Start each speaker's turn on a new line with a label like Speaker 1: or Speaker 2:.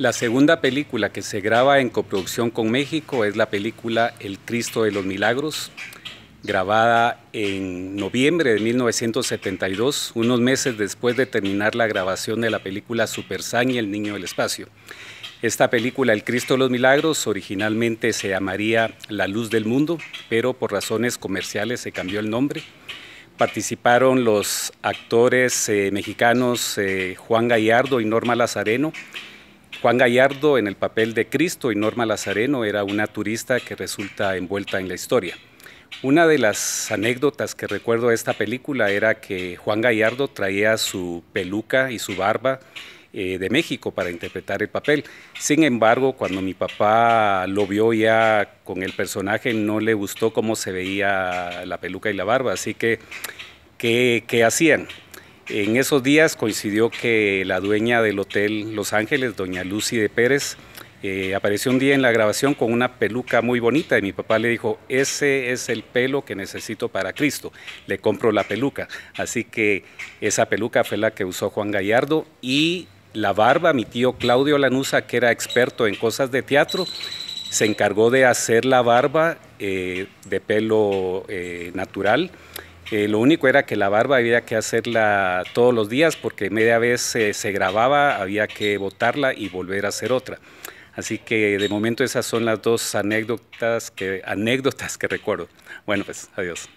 Speaker 1: La segunda película que se graba en coproducción con México es la película El Cristo de los Milagros, grabada en noviembre de 1972, unos meses después de terminar la grabación de la película Super San y El Niño del Espacio. Esta película, El Cristo de los Milagros, originalmente se llamaría La Luz del Mundo, pero por razones comerciales se cambió el nombre. Participaron los actores eh, mexicanos eh, Juan Gallardo y Norma Lazareno, Juan Gallardo en el papel de Cristo y Norma Lazareno era una turista que resulta envuelta en la historia. Una de las anécdotas que recuerdo de esta película era que Juan Gallardo traía su peluca y su barba eh, de México para interpretar el papel. Sin embargo, cuando mi papá lo vio ya con el personaje, no le gustó cómo se veía la peluca y la barba, así que, qué hacían? En esos días coincidió que la dueña del Hotel Los Ángeles, doña Lucy de Pérez, eh, apareció un día en la grabación con una peluca muy bonita y mi papá le dijo, ese es el pelo que necesito para Cristo, le compro la peluca. Así que esa peluca fue la que usó Juan Gallardo y la barba, mi tío Claudio Lanusa, que era experto en cosas de teatro, se encargó de hacer la barba eh, de pelo eh, natural eh, lo único era que la barba había que hacerla todos los días porque media vez eh, se grababa, había que botarla y volver a hacer otra. Así que de momento esas son las dos anécdotas que, anécdotas que recuerdo. Bueno, pues adiós.